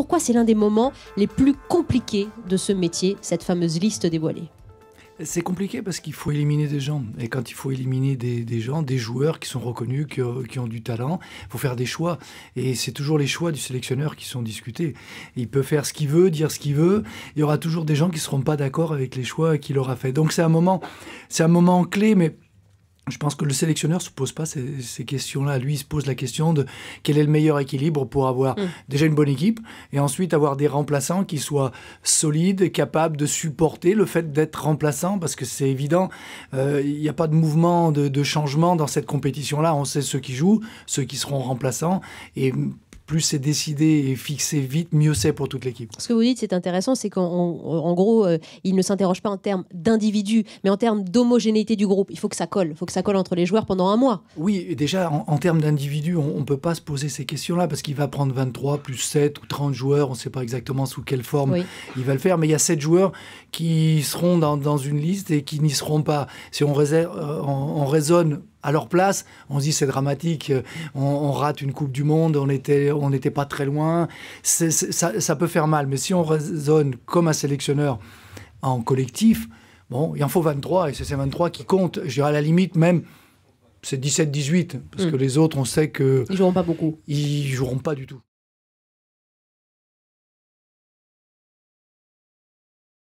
pourquoi c'est l'un des moments les plus compliqués de ce métier, cette fameuse liste dévoilée c'est compliqué parce qu'il faut éliminer des gens. Et quand il faut éliminer des, gens, des joueurs qui sont reconnus, qui, ont du talent, il faut faire des choix. Et c'est toujours les choix du sélectionneur qui sont discutés. Il peut faire ce qu'il veut, dire ce qu'il veut. Il y aura toujours des gens qui ne seront pas d'accord avec les choix qu'il aura fait. Donc c'est un moment, c'est un moment clé, mais je pense que le sélectionneur ne se pose pas ces, questions-là. Lui, il se pose la question de quel est le meilleur équilibre pour avoir mm. déjà une bonne équipe et ensuite avoir des remplaçants qui soient solides, capables de supporter le fait d'être remplaçant, parce que c'est évident, euh, il n'y a pas de mouvement, de, de changement dans cette compétition-là. On sait ceux qui jouent, ceux qui seront remplaçants. Et plus c'est décidé et fixé vite, mieux c'est pour toute l'équipe. Ce que vous dites, c'est intéressant, c'est qu'en gros, euh, il ne s'interroge pas en termes d'individus, mais en termes d'homogénéité du groupe. Il faut que ça colle, il faut que ça colle entre les joueurs pendant un mois. Oui, déjà, en, termes d'individus, on ne peut pas se poser ces questions-là, parce qu'il va prendre 23 plus 7 ou 30 joueurs, on ne sait pas exactement sous quelle forme il va le faire, mais il y a 7 joueurs qui seront dans, une liste et qui n'y seront pas. Si on, réserve, euh, on raisonne à leur place. On se dit c'est dramatique, euh, on, rate une Coupe du Monde, on n'était on était pas très loin. ça, peut faire mal, mais si on raisonne comme un sélectionneur en collectif, bon, il en faut 23 et c'est ces 23 qui comptent. Je à la limite même. C'est 17-18, parce hmm. que les autres, on sait que... Ils joueront pas beaucoup. Ils joueront pas du tout.